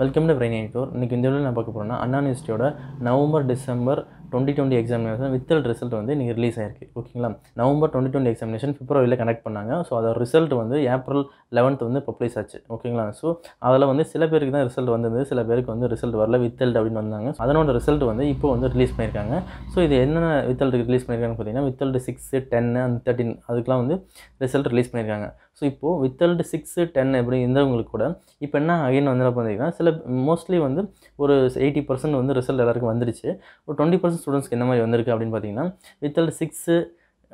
welcome to brain எடிட்டோர் இன்றைக்கி இந்த video நான் பார்க்க போகிறோம்னா அண்ணா யூனிவர்சிட்டியோட November December twenty twenty examination withheld result வந்து இன்றைக்கி ரிலீஸ் ஆயிருக்கு ஓகேங்களா நவம்பர் டுவெண்ட்டி டுவெண்ட்டி எக்ஸாமினேஷன் பிப்ரவரியில் கனெக்ட் பண்ணாங்க ஸோ அதோட ரிசல்ட் வந்து ஏப்ரல் லெவன்த் வந்து பப்ளிஷ் ஆச்சு ஓகேங்களா ஸோ அதில் வந்து சில பேருக்கு தான் ரிசல்ட் வந்தது சில பேருக்கு வந்து ரிசல்ட் வரல வித்தல்ட் அப்படின்னு வந்தாங்க அதனோட ரிசல்ட் வந்து இப்போ வந்து ரிலீஸ் பண்ணியிருக்காங்க ஸோ இது என்னென்ன வித்தல்ட் ரிலீஸ் பண்ணியிருக்காங்கன்னு பார்த்தீங்கன்னா withheld six ten and thirteen அதுக்கெலாம் வந்து ரிசல்ட் ரிலீஸ் பண்ணியிருக்காங்க ஸோ இப்போது வித்தல்ட் சிக்ஸ் டென் எப்படி இருந்தவங்களுக்கு கூட இப்போ என்ன அகைன் வந்து பார்த்தீங்கன்னா சில மோஸ்ட்லி வந்து ஒரு எயிட்டி பர்சன்ட் வந்து ரிசல்ட் எல்லாருக்கும் வந்துருச்சு ஒரு டுவெண்ட்டி பர்சன்ட் ஸ்டூடெண்ட்ஸ்க்கு என்ன மாதிரி வந்திருக்கு அப்படின்னு பார்த்தீங்கன்னா வித்தல் சிக்ஸு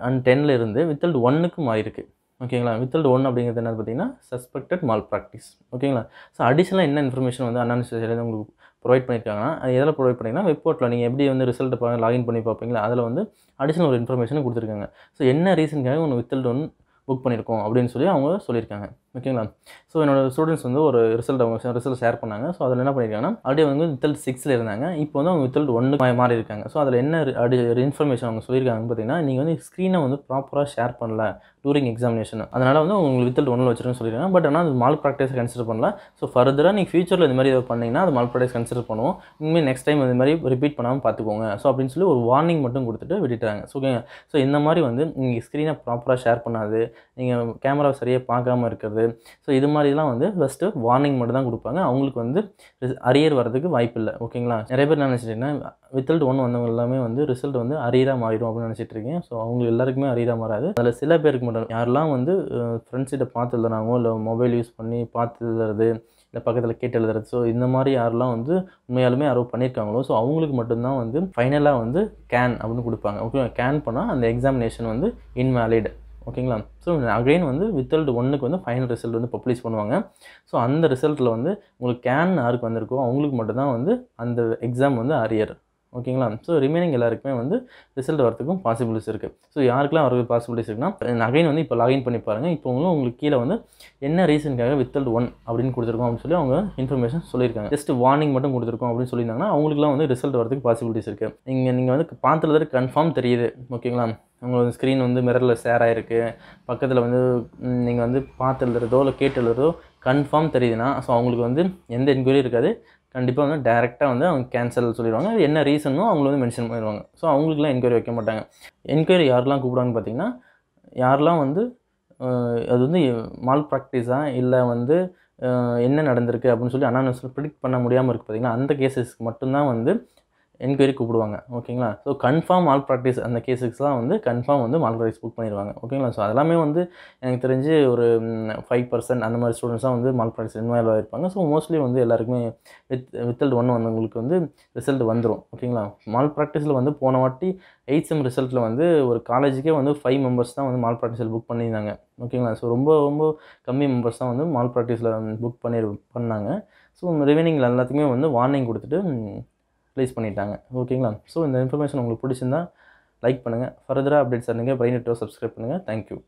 அண்ட் டென்னில் இருந்து வித்தல் ஒன்னுக்கு மாறிருக்கு ஓகேங்களா வித்தல் ஒன் அப்படிங்கிறது என்ன பார்த்தீங்கன்னா சஸ்பெக்டட் மால் ப்ராக்டிஸ் ஓகேங்களா ஸோ அடிஷனலாக என்ன இன்ஃபர்மேஷன் வந்து அண்ணா உங்களுக்கு ப்ரொவைட் பண்ணியிருக்காங்கன்னா அது எதில் ப்ரொவைட் பண்ணிங்கன்னா வெப்போர்ட்டில் நீங்கள் எப்படி வந்து ரிசல்ட் பார்த்து லாகின் பண்ணி பார்ப்பீங்களா அதில் வந்து அடிஷனல் ஒரு இன்ஃபர்மேஷன் கொடுத்துருக்காங்க ஸோ என்ன ரீசன்காக ஒன்று வித்தல் ஒன் புக் பண்ணியிருக்கோம் அப்படின்னு சொல்லி அவங்க சொல்லியிருக்காங்க ஓகேங்களா ஸோ என்னோடய ஸ்டூடெண்ட்ஸ் வந்து ஒரு ரிசல்ட் அவங்க ரிசல்ட் ஷேர் பண்ணாங்க ஸோ அதில் என்ன பண்ணியிருக்காங்கன்னா அப்படியே வந்து ரிசல்ட் சிக்ஸில் இருந்தாங்க இப்போ வந்து அவங்க ரிசல்ட் ஒன்று மாறி இருக்காங்க ஸோ அதில் என்ன அடி இன்ஃபர்மேஷன் அவங்க சொல்லியிருக்காங்கன்னு பார்த்தீங்கன்னா நீங்கள் வந்து ஸ்க்ரீனை வந்து ப்ராப்பராக ஷேர் பண்ணல டூரிங் எக்ஸாமினேஷன் அதனால் வந்து உங்களுக்கு ரிசல்ட் ஒன்றில் வச்சுருன்னு சொல்லியிருக்காங்க பட் ஆனால் அது மால் ப்ராக்டிஸ் கன்சிடர் பண்ணல ஸோ ஃபர்தராக நீங்கள் ஃபியூச்சரில் இந்த மாதிரி ஏதாவது பண்ணிங்கன்னா அது மால் ப்ராக்டிஸ் கன்சிடர் பண்ணுவோம் இனிமேல் நெக்ஸ்ட் டைம் இந்த மாதிரி ரிப்பீட் பண்ணாமல் பார்த்துக்கோங்க ஸோ அப்படின்னு சொல்லி ஒரு வார்னிங் மட்டும் கொடுத்துட்டு விட்டுட்டாங்க ஸோ ஓகேங்க ஸோ இந்த மாதிரி வந்து நீங்கள் ஸ்க்ரீனை ப்ராப்பராக ஷேர் பண்ணாது நீங்கள் கேமரா சரியாக பார்க்காம இருக்கிறது ஸோ இது மாதிரிலாம் வந்து ஃபஸ்ட்டு வார்னிங் மட்டும் தான் கொடுப்பாங்க அவங்களுக்கு வந்து அரியர் வரதுக்கு வாய்ப்பு இல்லை ஓகேங்களா நிறைய பேர் நினச்சிட்டிங்கன்னா வித்தல்ட் ஒன் வந்தவங்க எல்லாமே வந்து ரிசல்ட் வந்து அரியராக மாறிடும் அப்படின்னு நினச்சிட்டு இருக்கேன் ஸோ அவங்க எல்லாருக்குமே அரியராக மாறாது அதில் சில பேருக்கு மட்டும் யாரெல்லாம் வந்து ஃப்ரெண்ட்ஸ்கிட்ட பார்த்து எழுதுனாங்களோ இல்லை மொபைல் யூஸ் பண்ணி பார்த்து எழுதுறது இல்லை பக்கத்தில் கேட்டு எழுதுறது ஸோ இந்த மாதிரி யாரெல்லாம் வந்து உண்மையாலுமே யாரோ பண்ணியிருக்காங்களோ ஸோ அவங்களுக்கு மட்டும்தான் வந்து ஃபைனலாக வந்து கேன் அப்படின்னு கொடுப்பாங்க ஓகே கேன் பண்ணால் அந்த எக்ஸாமினேஷன் வந்து இன்வேலிட் ஓகேங்களா ஸோ அகைன் வந்து வித்தல்ட் ஒன்றுக்கு வந்து ஃபைனல் ரிசல்ட் வந்து பப்ளிஷ் பண்ணுவாங்க ஸோ அந்த ரிசல்ட்டில் வந்து உங்களுக்கு கேன் யாருக்கு வந்திருக்கோ அவங்களுக்கு மட்டும்தான் வந்து அந்த எக்ஸாம் வந்து அரியர் ஓகேங்களா ஸோ ரிமைனிங் எல்லாருக்குமே வந்து ரிசல்ட் வரதுக்கும் பாசிபிலிட்டிஸ் இருக்குது ஸோ யாருக்கெல்லாம் வரது பாசிபிலிட்டிஸ் இருக்குன்னா அகைன் வந்து இப்போ லாகின் பண்ணி பாருங்கள் இப்போ உங்களும் உங்களுக்கு கீழே வந்து என்ன ரீசனுக்காக வித்தல்ட் ஒன் அப்படின்னு கொடுத்துருக்கோம் அப்படின்னு சொல்லி அவங்க இன்ஃபர்மேஷன் சொல்லியிருக்காங்க ஜஸ்ட் வார்னிங் மட்டும் கொடுத்துருக்கோம் அப்படின்னு சொல்லியிருந்தாங்கன்னா அவங்களுக்குலாம் வந்து ரிசல்ட் வரதுக்கு பாசிபிலிட்டிஸ் இருக்குது நீங்கள் நீங்கள் வந்து தான் கன்ஃபார்ம் தெரியுது ஓகேங்களா உங்களோட ஸ்க்ரீன் வந்து மிரரில் ஷேர் ஆகிருக்கு பக்கத்தில் வந்து நீங்கள் வந்து பார்த்து எழுதுறதோ இல்லை கேட்டு எழுதுறதோ கன்ஃபார்ம் தெரியுதுன்னா ஸோ அவங்களுக்கு வந்து எந்த என்கொயரியும் இருக்காது கண்டிப்பாக வந்து டேரெக்டாக வந்து அவங்க கேன்சல் சொல்லிடுவாங்க அது என்ன ரீசனோ அவங்களை வந்து மென்ஷன் பண்ணிடுவாங்க ஸோ அவங்களுக்குலாம் என்கொயரி வைக்க மாட்டாங்க என்கொயரி யாரெல்லாம் கூப்பிடுவாங்கன்னு பார்த்தீங்கன்னா யாரெல்லாம் வந்து அது வந்து மால் ப்ராக்டிஸாக இல்லை வந்து என்ன நடந்திருக்கு அப்படின்னு சொல்லி அனானஸில் ப்ரிடிக்ட் பண்ண முடியாமல் இருக்குது பார்த்திங்கன்னா அந்த கேசஸ்க்கு மட்டும்தான் வந்து என்கொயரி கூப்பிடுவாங்க ஓகேங்களா ஸோ கன்ஃபார்ம் மால் ப்ராக்டிஸ் அந்த கேஸுக்குலாம் வந்து கன்ஃபார்ம் வந்து மால் ப்ராக்டிஸ் புக் பண்ணிடுவாங்க ஓகேங்களா ஸோ அதெல்லாமே வந்து எனக்கு தெரிஞ்சு ஒரு ஃபைவ் பர்சன்ட் அந்த மாதிரி ஸ்டூடெண்ட்ஸாக வந்து மால் ப்ராக்டிஸ் இன்வால்வ் ஆகிருப்பாங்க ஸோ மோஸ்ட்லி வந்து எல்லாருக்குமே வித் வித் ஒன்று வந்தவங்களுக்கு வந்து ரிசல்ட் வந்துடும் ஓகேங்களா மால் ப்ராக்டிஸில் வந்து போன வாட்டி எயிட் செம் ரிசல்ட்டில் வந்து ஒரு காலேஜுக்கே வந்து ஃபைவ் மெம்பர்ஸ் தான் வந்து மால் ப்ராக்டிஸில் புக் பண்ணியிருந்தாங்க ஓகேங்களா ஸோ ரொம்ப ரொம்ப கம்மி மெம்பர்ஸ் தான் வந்து மால் ப்ராக்டிஸில் புக் பண்ணி பண்ணாங்க ஸோ ரிவைனிங்கில் எல்லாத்துக்குமே வந்து வார்னிங் கொடுத்துட்டு ரிலீஸ் பண்ணிட்டாங்க ஓகேங்களா ஸோ இந்த இன்ஃபர்மேஷன் உங்களுக்கு பிடிச்சிருந்தா லைக் பண்ணுங்கள் ஃபர்தராக அப்டேட்ஸ் இருந்தீங்க பிரைன் நெட்வொர்க் சப்ஸ்கிரைப் பண்ணுங்கள் தேங்க்யூ